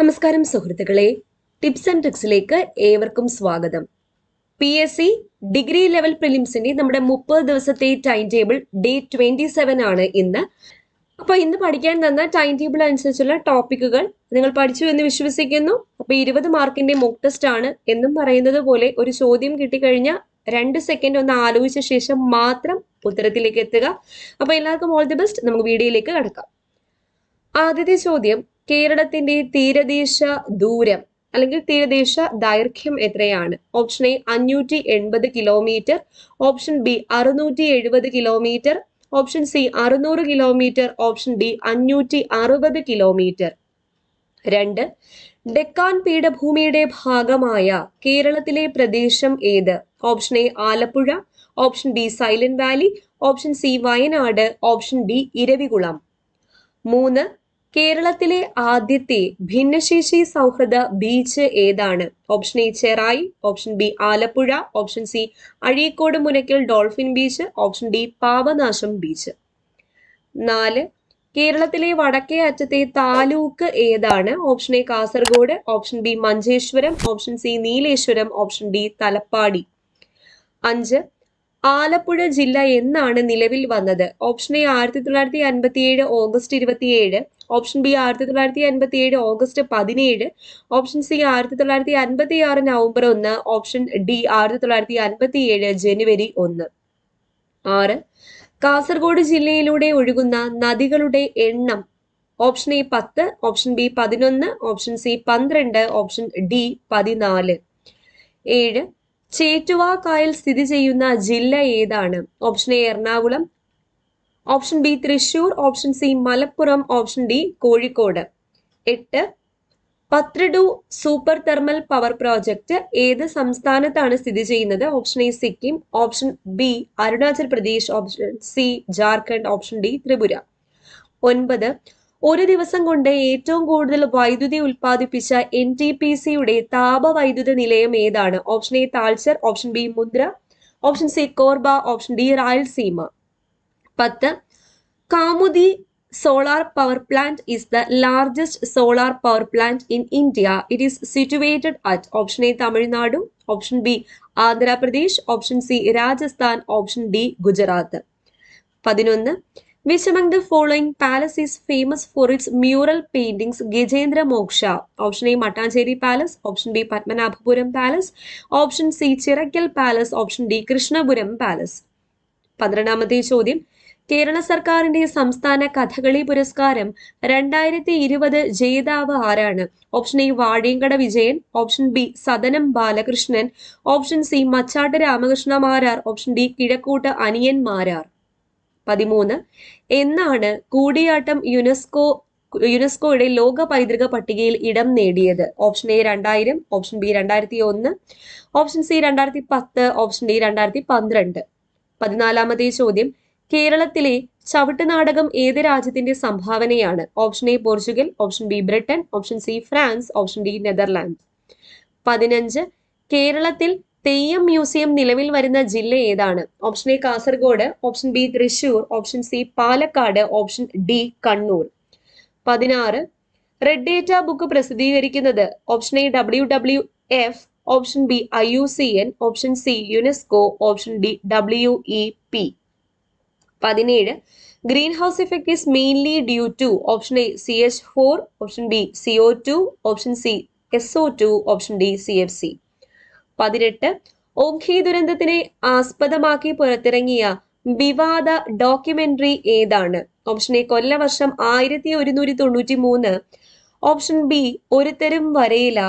നമസ്കാരം സുഹൃത്തുക്കളെ tips and ട്രിക്സിലേക്ക് ഏവർക്കും സ്വാഗതം P S C degree level പ്രിലിംസിന്റെ നമ്മുടെ മുപ്പത് ദിവസത്തെ time table day twenty seven ആണ് ഇന്ന് അപ്പൊ ഇന്ന് പഠിക്കാൻ തന്ന ടൈം ടേബിൾ അനുസരിച്ചുള്ള ടോപ്പിക്കുകൾ നിങ്ങൾ പഠിച്ചു എന്ന് വിശ്വസിക്കുന്നു അപ്പൊ ഇരുപത് മാർക്കിന്റെ മോക്ക് ടെസ്റ്റ് ആണ് എന്നും പറയുന്നത് പോലെ ഒരു ചോദ്യം കിട്ടിക്കഴിഞ്ഞാൽ രണ്ട് സെക്കൻഡ് ഒന്ന് ആലോചിച്ച ശേഷം മാത്രം ഉത്തരത്തിലേക്ക് എത്തുക അപ്പൊ എല്ലാവർക്കും ഓൾ ദി ബെസ്റ്റ് നമുക്ക് വീഡിയോയിലേക്ക് കടക്കാം ആദ്യത്തെ ചോദ്യം കേരളത്തിന്റെ തീരദേശ ദൂരം അല്ലെങ്കിൽ തീരദേശ ദൈർഘ്യം എത്രയാണ് ഓപ്ഷൻ എ അഞ്ഞൂറ്റി എൺപത് കിലോമീറ്റർ ഓപ്ഷൻ ബി അറുന്നൂറ്റി എഴുപത് കിലോമീറ്റർ ഓപ്ഷൻ സി അറുന്നൂറ് കിലോമീറ്റർ ഓപ്ഷൻ ഡി അഞ്ഞൂറ്റി അറുപത് കിലോമീറ്റർ രണ്ട് ഡെക്കാൻ പീഠഭൂമിയുടെ ഭാഗമായ കേരളത്തിലെ പ്രദേശം ഏത് option A Alappuzha option B Silent Valley option C Wayanad option D Eravikulam മൂന്ന് കേരളത്തിലെ ആദ്യത്തെ ഭിന്നശേഷി സൗഹൃദ ബീച്ച് ഏതാണ് option A Cherai option B Alappuzha option C Azhikode Munakkal dolphin beach option D Papanasam beach നാല് കേരളത്തിലെ വടക്കേ അറ്റത്തെ താലൂക്ക് ഏതാണ് option A Kasaragod option B Manjeshwaram option C Nileshwaram option D Thalappady അഞ്ച് ആലപ്പുഴ ജില്ല എന്നാണ് നിലവിൽ വന്നത് ഓപ്ഷൻ എ ആയിരത്തി തൊള്ളായിരത്തി അൻപത്തിയേഴ് ഓഗസ്റ്റ് ഇരുപത്തിയേഴ് ഓപ്ഷൻ ബി ആയിരത്തി തൊള്ളായിരത്തി അൻപത്തി ഏഴ് ഓഗസ്റ്റ് പതിനേഴ് ഓപ്ഷൻ സി ആയിരത്തി തൊള്ളായിരത്തി അൻപത്തി ആറ് നവംബർ ഒന്ന് ഓപ്ഷൻ ഡി ആയിരത്തി തൊള്ളായിരത്തി അൻപത്തി ഏഴ് ജനുവരി ഒന്ന് ആറ് കാസർഗോഡ് ജില്ലയിലൂടെ ഒഴുകുന്ന നദികളുടെ എണ്ണം ഓപ്ഷൻ എ പത്ത് ഓപ്ഷൻ ബി പതിനൊന്ന് ഓപ്ഷൻ സി പന്ത്രണ്ട് ഓപ്ഷൻ ഡി പതിനാല് ഏഴ് ചേറ്റുവാക്കായൽ സ്ഥിതി ചെയ്യുന്ന ജില്ല ഏതാണ് option A Ernakulam option B Thrissur option C Malappuram option D Kozhikode എട്ട് Patratu super thermal power project ഏത് സംസ്ഥാനത്താണ് സ്ഥിതി ചെയ്യുന്നത് option A Sikkim option B Arunachal Pradesh option C Jharkhand option D Tripura ഒൻപത് ഒരു ദിവസം കൊണ്ട് ഏറ്റവും കൂടുതൽ വൈദ്യുതി ഉൽപ്പാദിപ്പിച്ച എൻ ടി പി സിയുടെ താപവൈദ്യുത നിലയം ഏതാണ് option A Talcher option B Mundra option C Korba option D Rayalaseema പത്ത് Kamuthi solar power plant is the largest solar power plant in India. It is situated at option A Tamilnadu, option B Andhra Pradesh, option C Rajasthan, option D Gujarat. പതിനൊന്ന് Which among the following palace is famous for its mural paintings Gajendra Moksha? Option A Matancheri Palace, option B Padmanabhapuram Palace, option C Chirakkal Palace, option D Krishnapuram Palace. പന്ത്രണ്ടാമത്തെ ചോദ്യം കേരള സർക്കാരിന്റെ സംസ്ഥാന കഥകളി പുരസ്കാരം രണ്ടായിരത്തി ഇരുപത് ജേതാവ് ആരാണ് option A Vazhenkada Vijayan option B Sadanam Balakrishnan option C Machattu Ramakrishna Marar option D Kizhakkoottu Aniyan Marar പതിമൂന്ന് എന്നാണ് കൂടിയാട്ടം യുനെസ്കോ യുനെസ്കോയുടെ ലോക പൈതൃക പട്ടികയിൽ ഇടം നേടിയത് ഓപ്ഷൻ എ രണ്ടായിരം ഓപ്ഷൻ ബി രണ്ടായിരത്തി ഒന്ന് ഓപ്ഷൻ സി രണ്ടായിരത്തി പത്ത് ഓപ്ഷൻ ഡി രണ്ടായിരത്തി പന്ത്രണ്ട് പതിനാലാമത്തെ ചോദ്യം കേരളത്തിലെ ചവിട്ട് നാടകം ഏത് രാജ്യത്തിന്റെ സംഭാവനയാണ് option A Portugal option B Britain option C France option D Netherland പതിനഞ്ച് കേരളത്തിൽ തെയ്യം മ്യൂസിയം നിലവിൽ വരുന്ന ജില്ല ഏതാണ് option A Kasaragod option B Thrissur option C Palakkad option D Kannur പതിനാറ് റെഡ് ഡേറ്റ ബുക്ക് പ്രസിദ്ധീകരിക്കുന്നത് option A W W F option B I U C N option C UNESCO option D W E P പതിനേഴ് greenhouse effect is mainly due to option A C H four option B C O two option C S O two option D C F C പതിനെട്ട് ഓഖി ദുരന്തത്തിനെ ആസ്പദമാക്കി പുറത്തിറങ്ങിയ വിവാദ documentary ഏതാണ് option A കൊല്ലവർഷം ആയിരത്തി ഒരുന്നൂറ്റി തൊണ്ണൂറ്റി മൂന്ന് ഓപ്ഷൻ ബി ഒരുത്തരും വരയില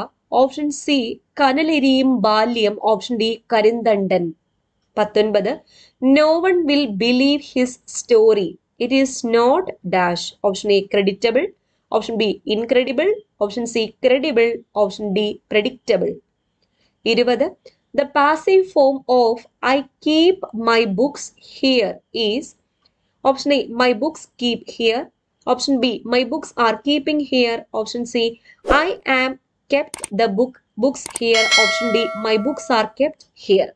ഓപ്ഷൻ സി കനലെരിയും ബാല്യം ഓപ്ഷൻ ഡി കരിന്തണ്ടൻ പത്തൊൻപത് no one will believe his story it is not dash option A creditable option B incredible option C credible option D predictable ഇരുപത് the passive form of I keep my books here is option A my books keep here option B my books are keeping here option C I am kept the book books here option D my books are kept here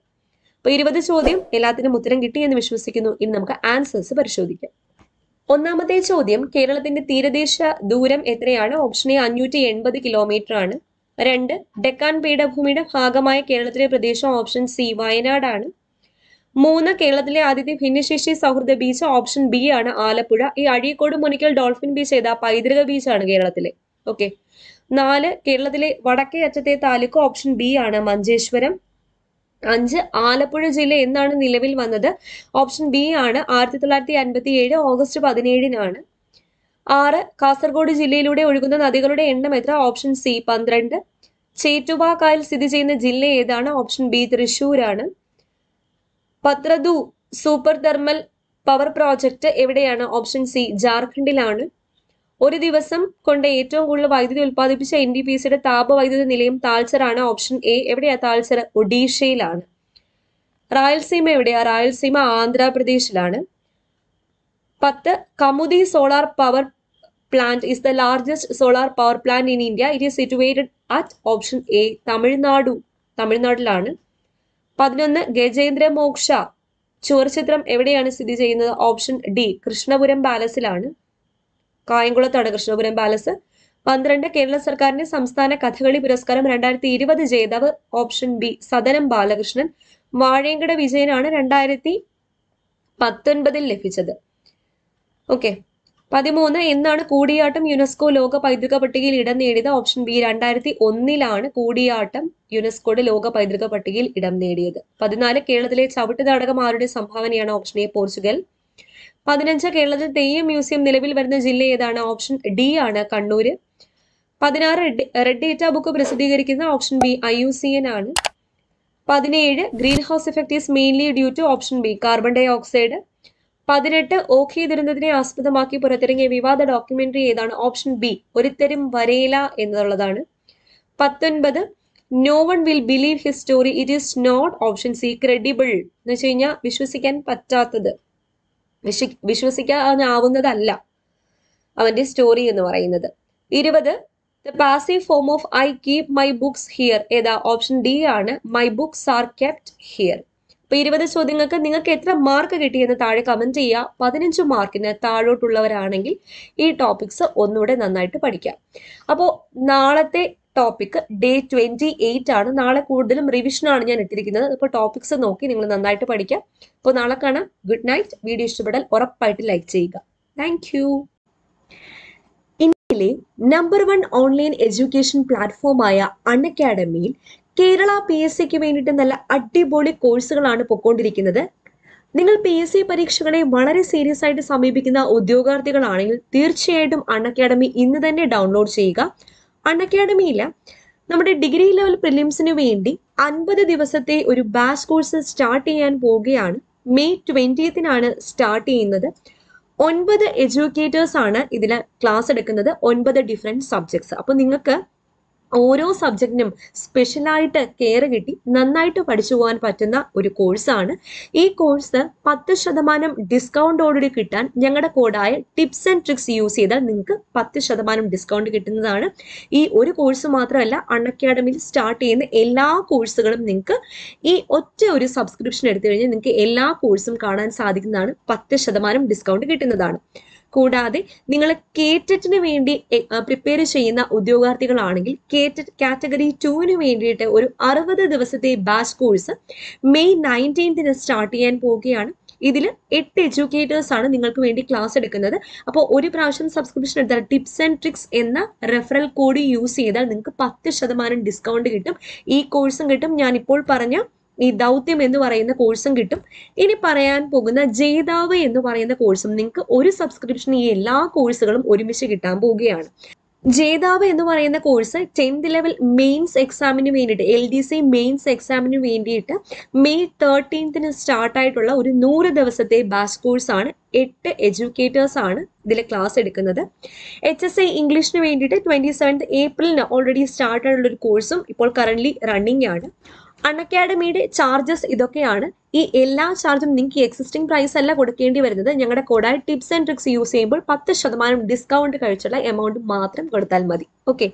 അപ്പൊ ഇരുപത് ചോദ്യം എല്ലാത്തിനും ഉത്തരം കിട്ടി എന്ന് വിശ്വസിക്കുന്നു ഇനി നമുക്ക് ആൻസേഴ്സ് പരിശോധിക്കാം ഒന്നാമത്തെ ചോദ്യം കേരളത്തിന്റെ തീരദേശ ദൂരം എത്രയാണ് ഓപ്ഷൻ എ അഞ്ഞൂറ്റി എൺപത് കിലോമീറ്റർ ആണ് രണ്ട് ഡെക്കാൻ പീഠഭൂമിയുടെ ഭാഗമായ കേരളത്തിലെ പ്രദേശം ഓപ്ഷൻ സി വയനാടാണ് മൂന്ന് കേരളത്തിലെ ആദ്യത്തെ ഭിന്നശേഷി സൗഹൃദ ബീച്ച് ഓപ്ഷൻ ബി ആണ് ആലപ്പുഴ ഈ അഴീക്കോട് മുനിക്കൽ ഡോൾഫിൻ ബീച്ച് ഏതാ പൈതൃക ബീച്ചാണ് കേരളത്തിലെ ഓക്കെ നാല് കേരളത്തിലെ വടക്കേ അറ്റത്തെ താലൂക്ക് ഓപ്ഷൻ ബി ആണ് മഞ്ചേശ്വരം അഞ്ച് ആലപ്പുഴ ജില്ല എന്നാണ് നിലവിൽ വന്നത് ഓപ്ഷൻ ബി ആണ് ആയിരത്തി തൊള്ളായിരത്തി അൻപത്തി ഏഴ് ഓഗസ്റ്റ് പതിനേഴിനാണ് ആറ് കാസർഗോഡ് ജില്ലയിലൂടെ ഒഴുകുന്ന നദികളുടെ എണ്ണം എത്ര ഓപ്ഷൻ സി പന്ത്രണ്ട് ചേറ്റുവ കായൽ സ്ഥിതി ചെയ്യുന്ന ജില്ല ഏതാണ് ഓപ്ഷൻ ബി തൃശൂരാണ് Patratu super thermal power project എവിടെയാണ് ഓപ്ഷൻ സി ജാർഖണ്ഡിലാണ് ഒരു ദിവസം കൊണ്ട് ഏറ്റവും കൂടുതൽ വൈദ്യുതി ഉൽപ്പാദിപ്പിച്ച എൻ ഡി പി സിയുടെ താപവൈദ്യുതി നിലയം താൽച്ചറാണ് ഓപ്ഷൻ എ എവിടെയാ താൽച്ചർ ഒഡീഷയിലാണ് റായൽസീമ എവിടെയാ റായൽസീമ ആന്ധ്രാപ്രദേശിലാണ് പത്ത് Kamuthi solar power plant is the largest solar power plant in India it is situated at option A Tamil Nadu തമിഴ്നാട്ടിലാണ് പതിനൊന്ന് ഗജേന്ദ്ര മോക്ഷ ചിത്രം എവിടെയാണ് സ്ഥിതി ചെയ്യുന്നത് ഓപ്ഷൻ ഡി കൃഷ്ണപുരം പാലസിലാണ് കായംകുളത്താണ് കൃഷ്ണപുരം പാലസ് പന്ത്രണ്ട് കേരള സർക്കാരിന്റെ സംസ്ഥാന കഥകളി പുരസ്കാരം രണ്ടായിരത്തി ഇരുപത് ജേതാവ് ഓപ്ഷൻ ബി സദനം ബാലകൃഷ്ണൻ വാഴയങ്കട വിജയനാണ് രണ്ടായിരത്തി പത്തൊൻപതിൽ ലഭിച്ചത് ഓക്കെ പതിമൂന്ന് എന്നാണ് കൂടിയാട്ടം യുനെസ്കോ ലോക പൈതൃക പട്ടികയിൽ ഇടം നേടിയത് ഓപ്ഷൻ ബി രണ്ടായിരത്തി ഒന്നിലാണ് കൂടിയാട്ടം യുനെസ്കോയുടെ ലോക പൈതൃക പട്ടികയിൽ ഇടം നേടിയത് പതിനാല് കേരളത്തിലെ ചവിട്ടുനാടകം ആരുടെ സംഭാവനയാണ് ഓപ്ഷൻ എ പോർച്ചുഗൽ പതിനഞ്ച് കേരളത്തിൽ തെയ്യം മ്യൂസിയം നിലവിൽ വരുന്ന ജില്ല ഏതാണ് ഓപ്ഷൻ ഡി ആണ് കണ്ണൂര് പതിനാറ് റെഡ് ഡേറ്റ ബുക്ക് പ്രസിദ്ധീകരിക്കുന്ന option B I U C N ആണ് പതിനേഴ് greenhouse effect is mainly due to option B carbon dioxide പതിനെട്ട് ഓഖി ദുരന്തത്തിനെ ആസ്പദമാക്കി പുറത്തിറങ്ങിയ വിവാദ ഡോക്യുമെന്ററി ഏതാണ് ഓപ്ഷൻ ബി ഒരുത്തരും വരയില എന്നുള്ളതാണ് പത്തൊൻപത് no one will believe his story it is not option C credible എന്ന് വെച്ച് കഴിഞ്ഞാൽ വിശ്വസിക്കാൻ പറ്റാത്തത് വിശ്വ വിശ്വസിക്കാനാവുന്നതല്ല അവന്റെ സ്റ്റോറി എന്ന് പറയുന്നത് ഇരുപത് the passive form of I keep my books here ഏതാ ഓപ്ഷൻ ഡി ആണ് my books are kept here അപ്പൊ ഇരുപത് ചോദ്യങ്ങൾക്ക് നിങ്ങൾക്ക് എത്ര മാർക്ക് കിട്ടിയെന്ന് താഴെ കമന്റ് ചെയ്യുക പതിനഞ്ച് മാർക്കിന് താഴോട്ടുള്ളവരാണെങ്കിൽ ഈ ടോപ്പിക്സ് ഒന്നുകൂടെ നന്നായിട്ട് പഠിക്കാം അപ്പോൾ നാളത്തെ ടോപ്പിക് ഡേ ട്വന്റി എയ്റ്റ് ആണ് നാളെ കൂടുതലും റിവിഷനാണ് ഞാൻ ഇട്ടിരിക്കുന്നത് അപ്പോൾ ടോപ്പിക്സ് നോക്കി നിങ്ങൾ നന്നായിട്ട് പഠിക്കാം അപ്പോൾ നാളെ കാണാം ഗുഡ് നൈറ്റ് വീഡിയോ ഇഷ്ടപ്പെടാൻ ഉറപ്പായിട്ട് ലൈക്ക് ചെയ്യുക താങ്ക് ഇന്ത്യയിലെ നമ്പർ വൺ ഓൺലൈൻ എഡ്യൂക്കേഷൻ പ്ലാറ്റ്ഫോമായ അൺഅക്കാഡമിയിൽ കേരള പി എസ് സിക്ക് വേണ്ടിയിട്ട് നല്ല അടിപൊളി കോഴ്സുകളാണ് പൊക്കോണ്ടിരിക്കുന്നത് നിങ്ങൾ പി എസ് സി പരീക്ഷകളെ വളരെ സീരിയസ് ആയിട്ട് സമീപിക്കുന്ന ഉദ്യോഗാർത്ഥികളാണെങ്കിൽ തീർച്ചയായിട്ടും അക്കാഡമി ഇന്ന് തന്നെ ഡൗൺലോഡ് ചെയ്യുക അൺ നമ്മുടെ ഡിഗ്രി ലെവൽ പ്രിലിംസിന് വേണ്ടി അൻപത് ദിവസത്തെ ഒരു ബാച്ച് കോഴ്സ് സ്റ്റാർട്ട് ചെയ്യാൻ പോവുകയാണ് മെയ് ട്വൻറ്റിയത്തിനാണ് സ്റ്റാർട്ട് ചെയ്യുന്നത് ഒൻപത് എഡ്യൂക്കേറ്റേഴ്സ് ആണ് ഇതിൽ ക്ലാസ് എടുക്കുന്നത് ഒൻപത് ഡിഫറെൻറ്റ് സബ്ജക്ട്സ് അപ്പോൾ നിങ്ങൾക്ക് ഓരോ സബ്ജക്റ്റിനും സ്പെഷ്യലായിട്ട് കെയർ കിട്ടി നന്നായിട്ട് പഠിച്ചു പോകാൻ പറ്റുന്ന ഒരു കോഴ്സാണ് ഈ കോഴ്സ് പത്ത് ശതമാനം ഡിസ്കൗണ്ടോടുകൂടി കിട്ടാൻ ഞങ്ങളുടെ കോഡായ ടിപ്സ് ആൻഡ് ട്രിക്സ് യൂസ് ചെയ്താൽ നിങ്ങൾക്ക് പത്ത് ശതമാനം ഡിസ്കൗണ്ട് കിട്ടുന്നതാണ് ഈ ഒരു കോഴ്സ് മാത്രമല്ല അൺ അക്കാഡമിയിൽ സ്റ്റാർട്ട് ചെയ്യുന്ന എല്ലാ കോഴ്സുകളും നിങ്ങൾക്ക് ഈ ഒറ്റ ഒരു സബ്സ്ക്രിപ്ഷൻ എടുത്തു കഴിഞ്ഞാൽ നിങ്ങൾക്ക് എല്ലാ കോഴ്സും കാണാൻ സാധിക്കുന്നതാണ് പത്ത് ശതമാനം ഡിസ്കൗണ്ട് കിട്ടുന്നതാണ് കൂടാതെ നിങ്ങൾ കേറ്ററ്റിന് വേണ്ടി പ്രിപ്പയർ ചെയ്യുന്ന ഉദ്യോഗാർത്ഥികളാണെങ്കിൽ കേറ്ററ്റ് കാറ്റഗറി ടുവിന് വേണ്ടിയിട്ട് ഒരു അറുപത് ദിവസത്തെ ബാച്ച് കോഴ്സ് മെയ് നയൻറ്റീൻത്തിന് സ്റ്റാർട്ട് ചെയ്യാൻ പോവുകയാണ് ഇതിൽ എട്ട് എഡ്യൂക്കേറ്റേഴ്സ് ആണ് നിങ്ങൾക്ക് വേണ്ടി ക്ലാസ് എടുക്കുന്നത് അപ്പോൾ ഒരു പ്രാവശ്യം സബ്സ്ക്രിപ്ഷൻ എടുത്താൽ ടിപ്സ് ആൻഡ് ട്രിക്സ് എന്ന റെഫറൽ കോഡ് യൂസ് ചെയ്താൽ നിങ്ങൾക്ക് പത്ത് ശതമാനം ഡിസ്കൗണ്ട് കിട്ടും ഈ കോഴ്സും കിട്ടും ഞാനിപ്പോൾ പറഞ്ഞ ഈ ദൗത്യം എന്ന് പറയുന്ന കോഴ്സും കിട്ടും ഇനി പറയാൻ പോകുന്ന ജേതാവ് എന്ന് പറയുന്ന കോഴ്സും നിങ്ങൾക്ക് ഒരു സബ്സ്ക്രിപ്ഷൻ ഈ എല്ലാ കോഴ്സുകളും ഒരുമിച്ച് കിട്ടാൻ പോവുകയാണ് ജേതാവ് എന്ന് പറയുന്ന കോഴ്സ് ടെൻത്ത് ലെവൽ മെയിൻസ് എക്സാമിന് വേണ്ടിയിട്ട് എൽ ഡി സി മെയിൻസ് എക്സാമിന് വേണ്ടിയിട്ട് മെയ് തേർട്ടീൻത്തിന് സ്റ്റാർട്ടായിട്ടുള്ള ഒരു നൂറ് ദിവസത്തെ ബാച്ച് കോഴ്സാണ് എട്ട് എഡ്യൂക്കേറ്റേഴ്സ് ആണ് ഇതിൽ ക്ലാസ് എടുക്കുന്നത് എച്ച് എസ് ഐ ഇംഗ്ലീഷിന് വേണ്ടിയിട്ട് ട്വൻറ്റി സെവൻത് ഏപ്രിലിന് ഓൾറെഡി സ്റ്റാർട്ടായിട്ടുള്ള ഒരു കോഴ്സും ഇപ്പോൾ കറൻ്റ്ലി റണ്ണിംഗ് ആണ് അൺഅക്കാഡമിയുടെ ചാർജസ് ഇതൊക്കെയാണ് ഈ എല്ലാ ചാർജും നിങ്ങൾക്ക് എക്സിസ്റ്റിംഗ് പ്രൈസ് അല്ല കൊടുക്കേണ്ടി വരുന്നത് ഞങ്ങളുടെ കൂടായ ടിപ്സ് ആൻഡ് ട്രിക്സ് യൂസ് ചെയ്യുമ്പോൾ പത്ത് ശതമാനം ഡിസ്കൗണ്ട് കഴിച്ചുള്ള എമൗണ്ട് മാത്രം കൊടുത്താൽ മതി ഓക്കെ